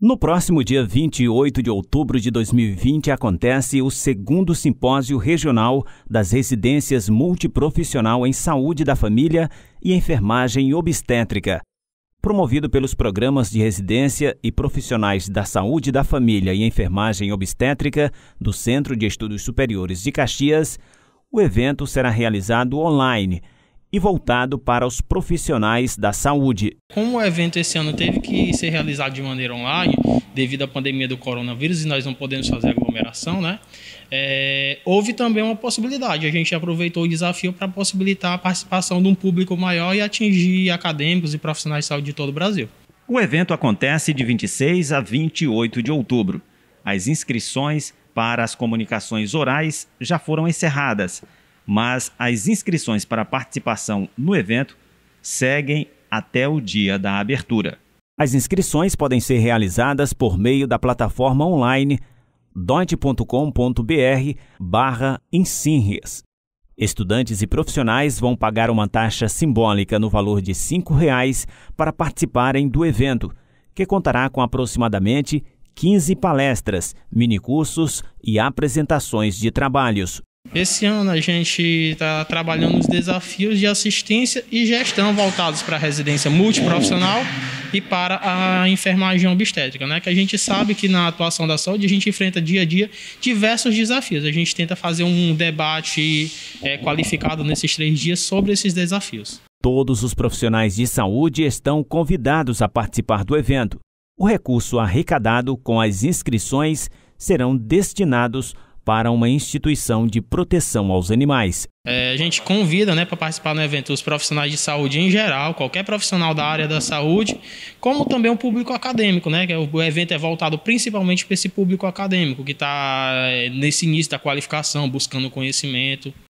No próximo dia 28 de outubro de 2020 acontece o segundo simpósio regional das residências multiprofissional em saúde da família e enfermagem obstétrica, promovido pelos programas de residência e profissionais da saúde da família e enfermagem obstétrica do Centro de Estudos Superiores de Caxias. O evento será realizado online e voltado para os profissionais da saúde. Como o evento esse ano teve que ser realizado de maneira online, devido à pandemia do coronavírus, e nós não podemos fazer aglomeração, né? É, houve também uma possibilidade. A gente aproveitou o desafio para possibilitar a participação de um público maior e atingir acadêmicos e profissionais de saúde de todo o Brasil. O evento acontece de 26 a 28 de outubro. As inscrições para as comunicações orais já foram encerradas mas as inscrições para participação no evento seguem até o dia da abertura. As inscrições podem ser realizadas por meio da plataforma online doit.com.br barra Insinres. Estudantes e profissionais vão pagar uma taxa simbólica no valor de R$ 5,00 para participarem do evento, que contará com aproximadamente 15 palestras, minicursos e apresentações de trabalhos. Esse ano a gente está trabalhando os desafios de assistência e gestão voltados para a residência multiprofissional e para a enfermagem obstétrica, né? Que a gente sabe que na atuação da saúde a gente enfrenta dia a dia diversos desafios. A gente tenta fazer um debate é, qualificado nesses três dias sobre esses desafios. Todos os profissionais de saúde estão convidados a participar do evento. O recurso arrecadado com as inscrições serão destinados para uma instituição de proteção aos animais. É, a gente convida né, para participar no evento os profissionais de saúde em geral, qualquer profissional da área da saúde, como também o público acadêmico, né? Que é o evento é voltado principalmente para esse público acadêmico que está é, nesse início da qualificação, buscando conhecimento.